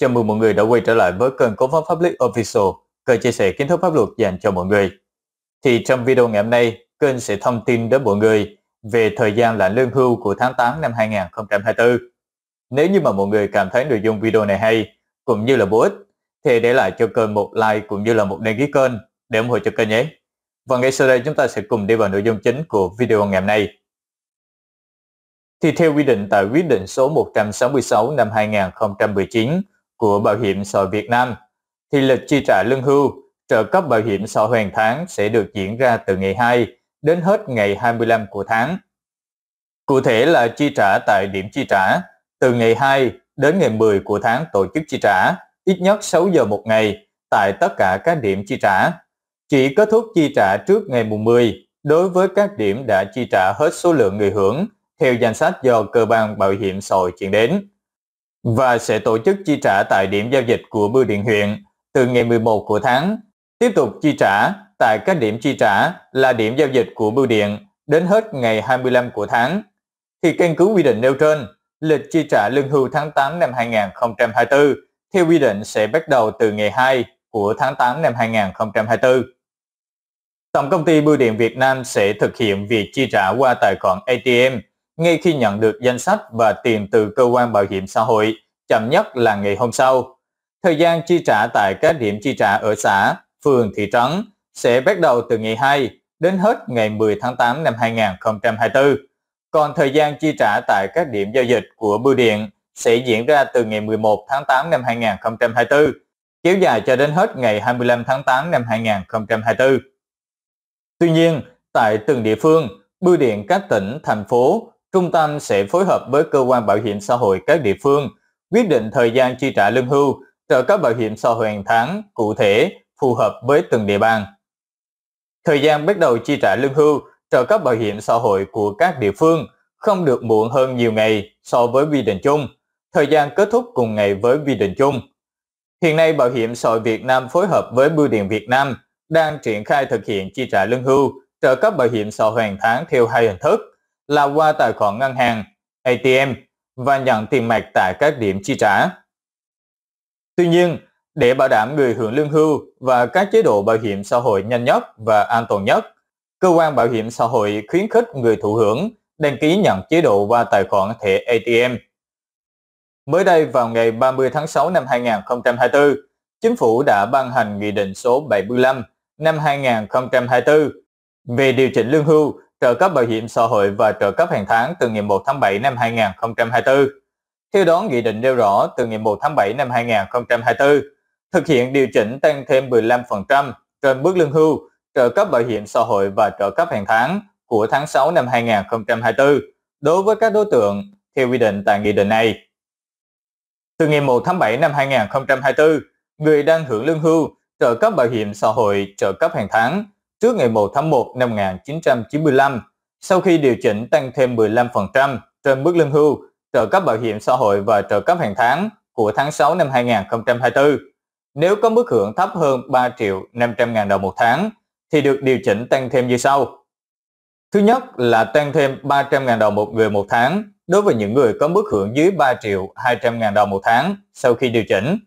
Chào mừng mọi người đã quay trở lại với kênh Cố vấn Pháp lý Official, kênh chia sẻ kiến thức pháp luật dành cho mọi người. Thì trong video ngày hôm nay, kênh sẽ thông tin đến mọi người về thời gian lãnh lương hưu của tháng 8 năm 2024. Nếu như mà mọi người cảm thấy nội dung video này hay, cũng như là bổ ích, thì để lại cho kênh một like cũng như là một đăng ký kênh để ủng hộ cho kênh nhé. Và ngay sau đây chúng ta sẽ cùng đi vào nội dung chính của video ngày hôm nay. Thì theo quy định tại quyết định số 166 năm 2019 của Bảo hiểm xã hội Việt Nam, thì lịch chi trả lương hưu, trợ cấp bảo hiểm xã hội hàng tháng sẽ được diễn ra từ ngày 2 đến hết ngày 25 của tháng. Cụ thể là chi trả tại điểm chi trả từ ngày 2 đến ngày 10 của tháng tổ chức chi trả ít nhất 6 giờ một ngày tại tất cả các điểm chi trả. Chỉ kết thúc chi trả trước ngày mùng 10 đối với các điểm đã chi trả hết số lượng người hưởng theo danh sách do cơ quan bảo hiểm xã hội chuyển đến và sẽ tổ chức chi trả tại điểm giao dịch của Bưu điện huyện từ ngày 11 của tháng, tiếp tục chi trả tại các điểm chi trả là điểm giao dịch của Bưu điện đến hết ngày 25 của tháng. Thì căn cứ quy định nêu trên, lịch chi trả lương hưu tháng 8 năm 2024 theo quy định sẽ bắt đầu từ ngày 2 của tháng 8 năm 2024. Tổng công ty Bưu điện Việt Nam sẽ thực hiện việc chi trả qua tài khoản ATM ngay khi nhận được danh sách và tiền từ cơ quan bảo hiểm xã hội, chậm nhất là ngày hôm sau. Thời gian chi trả tại các điểm chi trả ở xã, phường, thị trấn sẽ bắt đầu từ ngày 2 đến hết ngày 10 tháng 8 năm 2024. Còn thời gian chi trả tại các điểm giao dịch của bưu điện sẽ diễn ra từ ngày 11 tháng 8 năm 2024, kéo dài cho đến hết ngày 25 tháng 8 năm 2024. Tuy nhiên, tại từng địa phương, bưu điện các tỉnh, thành phố Trung tâm sẽ phối hợp với cơ quan bảo hiểm xã hội các địa phương quyết định thời gian chi trả lương hưu, trợ cấp bảo hiểm xã hội hàng tháng cụ thể phù hợp với từng địa bàn. Thời gian bắt đầu chi trả lương hưu, trợ cấp bảo hiểm xã hội của các địa phương không được muộn hơn nhiều ngày so với quy định chung. Thời gian kết thúc cùng ngày với quy định chung. Hiện nay, Bảo hiểm xã hội Việt Nam phối hợp với Bưu điện Việt Nam đang triển khai thực hiện chi trả lương hưu, trợ cấp bảo hiểm xã hội hàng tháng theo hai hình thức – là qua tài khoản ngân hàng, ATM và nhận tiền mặt tại các điểm chi trả. Tuy nhiên, để bảo đảm người hưởng lương hưu và các chế độ bảo hiểm xã hội nhanh nhất và an toàn nhất, cơ quan bảo hiểm xã hội khuyến khích người thụ hưởng đăng ký nhận chế độ qua tài khoản thẻ ATM. Mới đây vào ngày 30 tháng 6 năm 2024, Chính phủ đã ban hành Nghị định số 75 năm 2024 về điều chỉnh lương hưu trợ cấp bảo hiểm xã hội và trợ cấp hàng tháng từ ngày 1 tháng 7 năm 2024. Theo đó, nghị định nêu rõ từ ngày 1 tháng 7 năm 2024, thực hiện điều chỉnh tăng thêm 15% trên mức lương hưu, trợ cấp bảo hiểm xã hội và trợ cấp hàng tháng của tháng 6 năm 2024 đối với các đối tượng theo quy định tại nghị định này. Từ ngày 1 tháng 7 năm 2024, người đang hưởng lương hưu, trợ cấp bảo hiểm xã hội, trợ cấp hàng tháng trước ngày 1 tháng 1 năm 1995, sau khi điều chỉnh tăng thêm 15% trên mức lương hưu, trợ cấp bảo hiểm xã hội và trợ cấp hàng tháng của tháng 6 năm 2024. Nếu có mức hưởng thấp hơn 3 triệu 500 ngàn đồng một tháng, thì được điều chỉnh tăng thêm như sau. Thứ nhất là tăng thêm 300 ngàn đồng một người một tháng đối với những người có mức hưởng dưới 3 triệu 200 ngàn đồng một tháng sau khi điều chỉnh.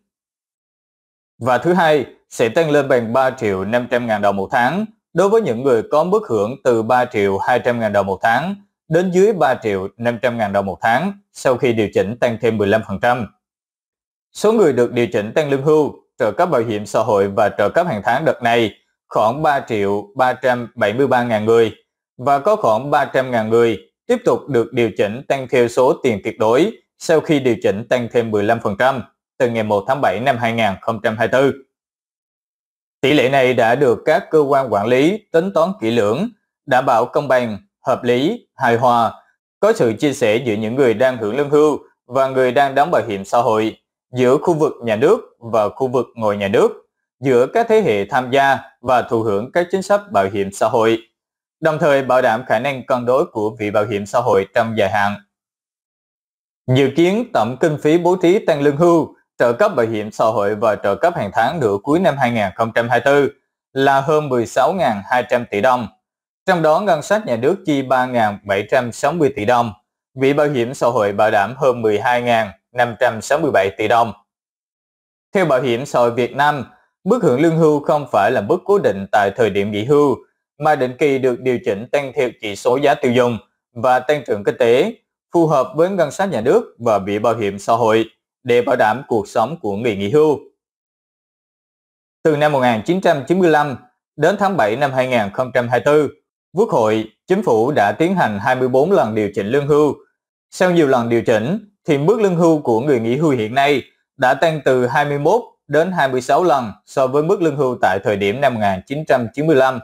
Và thứ hai sẽ tăng lên bằng 3 triệu 500 ngàn đồng một tháng đối với những người có mức hưởng từ 3 triệu 200 ngàn đồng một tháng đến dưới 3 triệu 500 ngàn đồng một tháng sau khi điều chỉnh tăng thêm 15%. Số người được điều chỉnh tăng lương hưu, trợ cấp bảo hiểm xã hội và trợ cấp hàng tháng đợt này khoảng 3 triệu 373 ngàn người và có khoảng 300 ngàn người tiếp tục được điều chỉnh tăng theo số tiền tuyệt đối sau khi điều chỉnh tăng thêm 15% từ ngày 1 tháng 7 năm 2024. Tỷ lệ này đã được các cơ quan quản lý tính toán kỹ lưỡng, đảm bảo công bằng, hợp lý, hài hòa, có sự chia sẻ giữa những người đang hưởng lương hưu và người đang đóng bảo hiểm xã hội, giữa khu vực nhà nước và khu vực ngoài nhà nước, giữa các thế hệ tham gia và thụ hưởng các chính sách bảo hiểm xã hội, đồng thời bảo đảm khả năng cân đối của vị bảo hiểm xã hội trong dài hạn. Dự kiến tổng kinh phí bố trí tăng lương hưu trợ cấp bảo hiểm xã hội và trợ cấp hàng tháng nửa cuối năm 2024 là hơn 16.200 tỷ đồng. Trong đó ngân sách nhà nước chi 3.760 tỷ đồng, quỹ bảo hiểm xã hội bảo đảm hơn 12.567 tỷ đồng. Theo Bảo hiểm xã hội Việt Nam, mức hưởng lương hưu không phải là mức cố định tại thời điểm nghỉ hưu, mà định kỳ được điều chỉnh tăng theo chỉ số giá tiêu dùng và tăng trưởng kinh tế, phù hợp với ngân sách nhà nước và quỹ bảo hiểm xã hội để bảo đảm cuộc sống của người nghỉ hưu. Từ năm 1995 đến tháng 7 năm 2024, Quốc hội, chính phủ đã tiến hành 24 lần điều chỉnh lương hưu. Sau nhiều lần điều chỉnh, thì mức lương hưu của người nghỉ hưu hiện nay đã tăng từ 21 đến 26 lần so với mức lương hưu tại thời điểm năm 1995.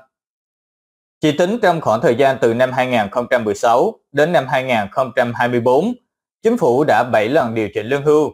Chỉ tính trong khoảng thời gian từ năm 2016 đến năm 2024, chính phủ đã 7 lần điều chỉnh lương hưu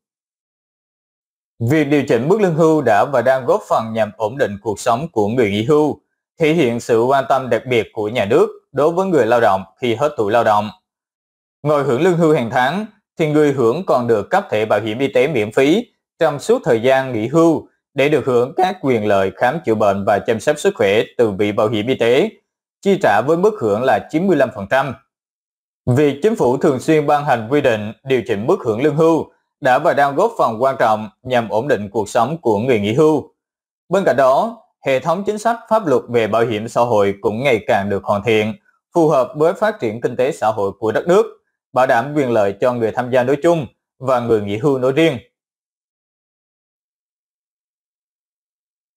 Việc điều chỉnh mức lương hưu đã và đang góp phần nhằm ổn định cuộc sống của người nghỉ hưu, thể hiện sự quan tâm đặc biệt của nhà nước đối với người lao động khi hết tuổi lao động. Ngồi hưởng lương hưu hàng tháng thì người hưởng còn được cấp thẻ bảo hiểm y tế miễn phí trong suốt thời gian nghỉ hưu để được hưởng các quyền lợi khám chữa bệnh và chăm sóc sức khỏe từ vị bảo hiểm y tế, chi trả với mức hưởng là 95%. Việc chính phủ thường xuyên ban hành quy định điều chỉnh mức hưởng lương hưu đã và đang góp phần quan trọng nhằm ổn định cuộc sống của người nghỉ hưu. Bên cạnh đó, hệ thống chính sách pháp luật về bảo hiểm xã hội cũng ngày càng được hoàn thiện, phù hợp với phát triển kinh tế xã hội của đất nước, bảo đảm quyền lợi cho người tham gia nói chung và người nghỉ hưu nói riêng.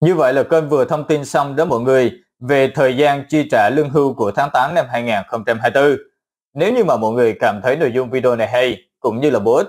Như vậy là kênh vừa thông tin xong đến mọi người về thời gian chi trả lương hưu của tháng 8 năm 2024. Nếu như mà mọi người cảm thấy nội dung video này hay cũng như là bổ ích,